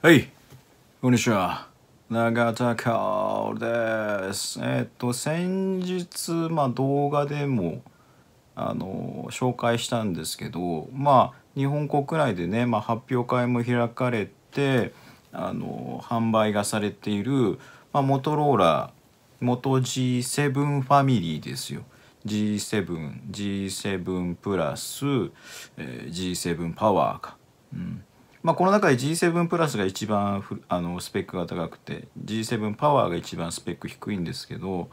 はい、こんにちは。永田香です。えっ、ー、と、先日、まあ、動画でも、あの、紹介したんですけど、まあ、日本国内でね、まあ、発表会も開かれて、あの、販売がされている、まあ、モトローラ、元 G7 ファミリーですよ。G7、G7 プラス、えー、G7 パワーか。うんまあ、この中で G7 プラスが一番あのスペックが高くて G7 パワーが一番スペック低いんですけど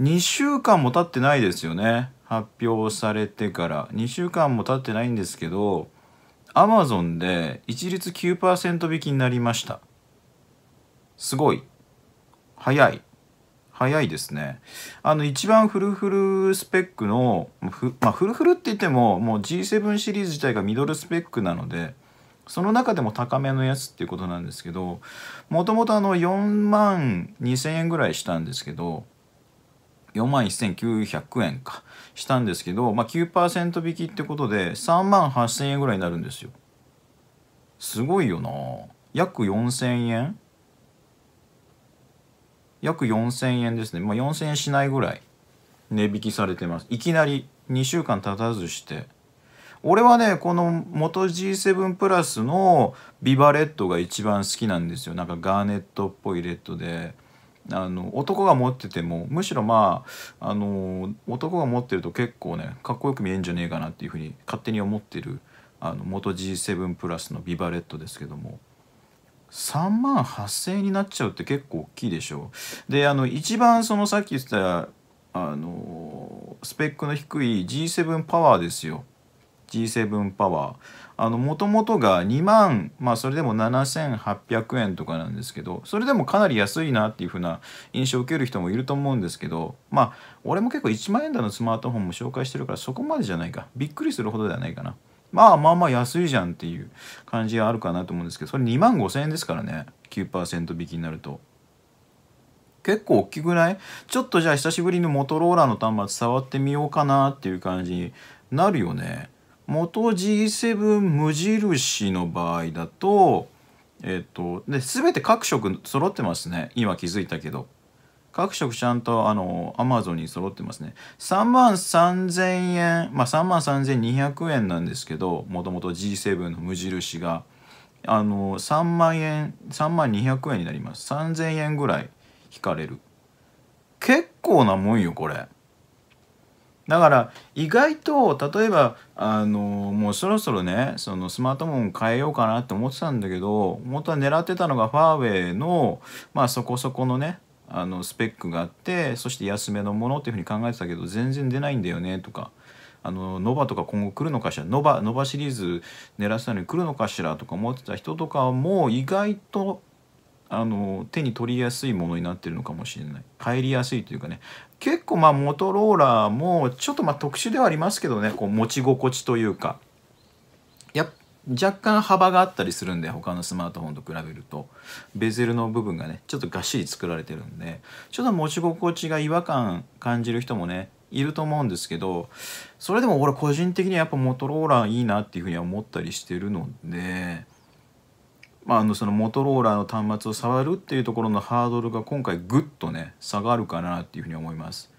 2週間も経ってないですよね発表されてから2週間も経ってないんですけどアマゾンで一律9%引きになりましたすごい早い早いですねあの一番フルフルスペックのまあ、フルフルって言ってももう G7 シリーズ自体がミドルスペックなのでその中でも高めのやつっていうことなんですけどもともとあの4万2,000円ぐらいしたんですけど4万1900円かしたんですけど、まあ、9%引きってことで3万8000円ぐらいになるんですよすごいよな約4000円約4000円ですね、まあ、4000円しないぐらい値引きされてますいきなり2週間経たずして俺はねこの元 G7 プラスのビバレットが一番好きなんですよなんかガーネットっぽいレッドであの男が持っててもむしろまああの男が持ってると結構ねかっこよく見えんじゃねえかなっていうふうに勝手に思ってるあの元 G7 プラスのビバレットですけども。3万8,000円になっちゃうって結構大きいでしょであの一番そのさっき言ってたあのスペックの低い G7 パワーですよ G7 パワーあの元々が2万まあそれでも7800円とかなんですけどそれでもかなり安いなっていう風な印象を受ける人もいると思うんですけどまあ俺も結構1万円台のスマートフォンも紹介してるからそこまでじゃないかびっくりするほどではないかなまあまあまあ安いじゃんっていう感じがあるかなと思うんですけどそれ2万5000円ですからね9%引きになると。結構大きくないちょっとじゃあ久しぶりにモトローラの端末触ってみようかなっていう感じになるよね。元 G7 無印の場合だと、えっ、と、で、全て各色揃ってますね。今気づいたけど。各色ちゃんとあの Amazon に揃ってますね。3万3000円、まあ3万3200円なんですけど、もともと G7 の無印が、あの3万円、3万200円になります。3000円ぐらい引かれる。結構なもんよ、これ。だから意外と例えばあのもうそろそろねそのスマートフォン変えようかなって思ってたんだけど本当は狙ってたのがファーウェイのまあそこそこのねあのスペックがあってそして安めのものっていうふうに考えてたけど全然出ないんだよねとかあのノバとか今後来るのかしらノバノバシリーズ狙ってたのに来るのかしらとか思ってた人とかも意外とあの手に取りやすいものになってるのかもしれない入りやすいというかね結構まあモトローラーもちょっとまあ特殊ではありますけどねこう持ち心地というかや若干幅があったりするんで他のスマートフォンと比べるとベゼルの部分がねちょっとがっしり作られてるんでちょっと持ち心地が違和感感じる人もねいると思うんですけどそれでも俺個人的にはやっぱモトローラーいいなっていうふうには思ったりしてるのでまあ、あのそのモトローラの端末を触るっていうところのハードルが今回ぐっとね下がるかなっていうふうに思います。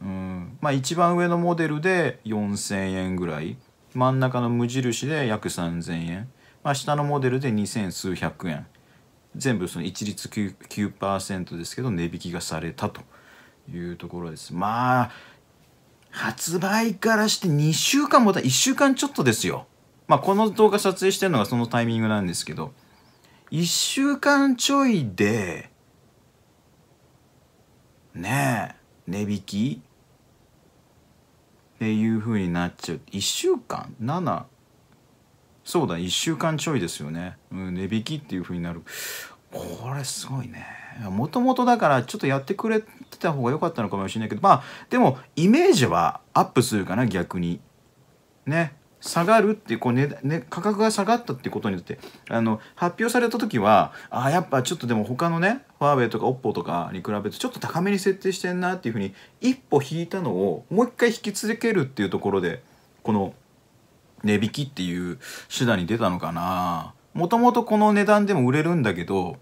うんまあ一番上のモデルで4,000円ぐらい真ん中の無印で約3,000円、まあ、下のモデルで2,000数百円全部その一律 9%, 9ですけど値引きがされたというところです。まあ発売からして2週間もた1週間ちょっとですよ。まあ、この動画撮影してるのがそのタイミングなんですけど1週間ちょいでねえ値引きっていうふうになっちゃう1週間7そうだ1週間ちょいですよね、うん、値引きっていうふうになるこれすごいねもともとだからちょっとやってくれてた方が良かったのかもしれないけどまあでもイメージはアップするかな逆にね下がるっていうこう、ねね、価格が下がったっていうことによってあの発表された時はあやっぱちょっとでも他のねファーウェイとか OPPO とかに比べてちょっと高めに設定してんなっていうふうに一歩引いたのをもう一回引き続けるっていうところでこの値引きっていう手段に出たのかな。もともとこの値段でも売れるんだけど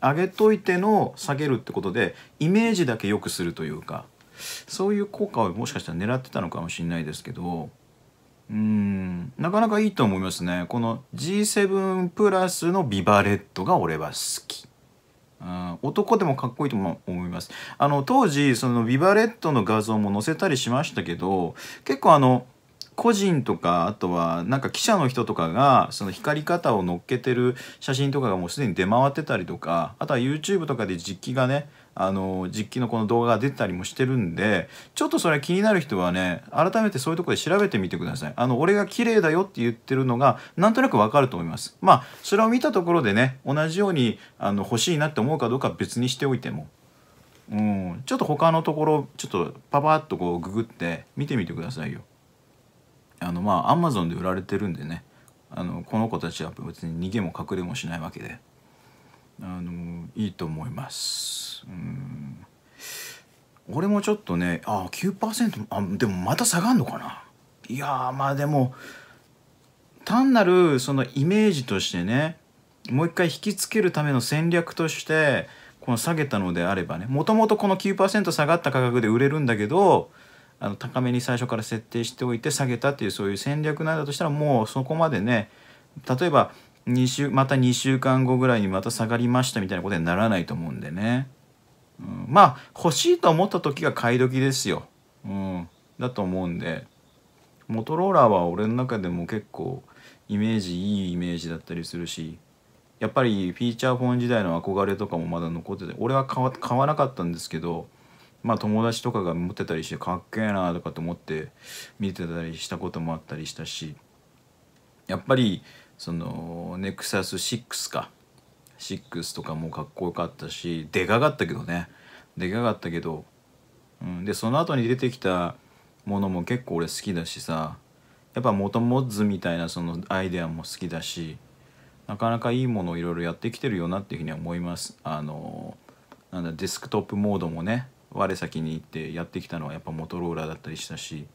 上げといての下げるってことでイメージだけ良くするというかそういう効果をもしかしたら狙ってたのかもしれないですけどうん、なかなかいいと思いますね。この G7 プラスのビバレットが俺は好き。うん、男でもかっこいいと思います。あの当時そのビバレットの画像も載せたりしましたけど結構あの個人とかあとはなんか記者の人とかがその光り方を乗っけてる写真とかがもうすでに出回ってたりとかあとは YouTube とかで実機がねあの実機のこの動画が出たりもしてるんでちょっとそれ気になる人はね改めてそういうとこで調べてみてくださいあの俺が綺麗だよって言ってるのがなんとなくわかると思いますまあそれを見たところでね同じようにあの欲しいなって思うかどうかは別にしておいてもうん、ちょっと他のところちょっとパパッとこうググって見てみてくださいよ。あのまあアマゾンで売られてるんでねあのこの子たちは別に逃げも隠れもしないわけで。あのいいと思います。うん俺もちょっとねああ9%あでもまた下がんのかないやまあでも単なるそのイメージとしてねもう一回引きつけるための戦略としてこの下げたのであればねもともとこの9%下がった価格で売れるんだけどあの高めに最初から設定しておいて下げたっていうそういう戦略なんだとしたらもうそこまでね例えば2週また2週間後ぐらいにまた下がりましたみたいなことにならないと思うんでね、うん、まあ欲しいと思った時が買い時ですよ、うん、だと思うんでモトローラは俺の中でも結構イメージいいイメージだったりするしやっぱりフィーチャーフォン時代の憧れとかもまだ残ってて俺は買わなかったんですけどまあ友達とかが持ってたりしてかっけえなとかと思って見てたりしたこともあったりしたしやっぱりそのネクサス6か6とかもかっこよかったしでかかったけどねでかかったけど、うん、でその後に出てきたものも結構俺好きだしさやっぱ元モッズみたいなそのアイデアも好きだしなかなかいいものをいろいろやってきてるよなっていうふうには思いますあのなんだデスクトップモードもね我先に行ってやってきたのはやっぱモトローラだったりしたし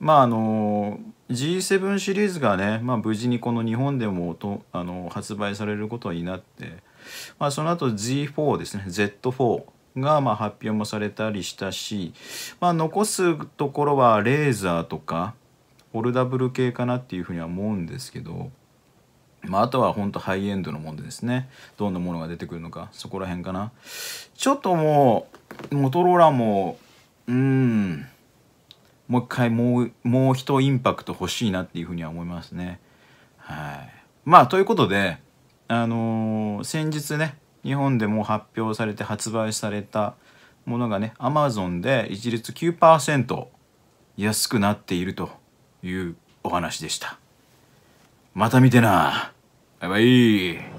まああの G7 シリーズがね、まあ、無事にこの日本でもとあの発売されることになって、まあ、その後 G4 ですね Z4 がま発表もされたりしたし、まあ、残すところはレーザーとかフォルダブル系かなっていうふうには思うんですけど、まあ、あとは本当ハイエンドのもんでですねどんなものが出てくるのかそこら辺かなちょっともうモトローラもうんもう一回もうもう一インパクト欲しいなっていうふうには思いますね。はい、まあということで、あのー、先日ね日本でも発表されて発売されたものがねアマゾンで一律9%安くなっているというお話でした。また見てなバイバイ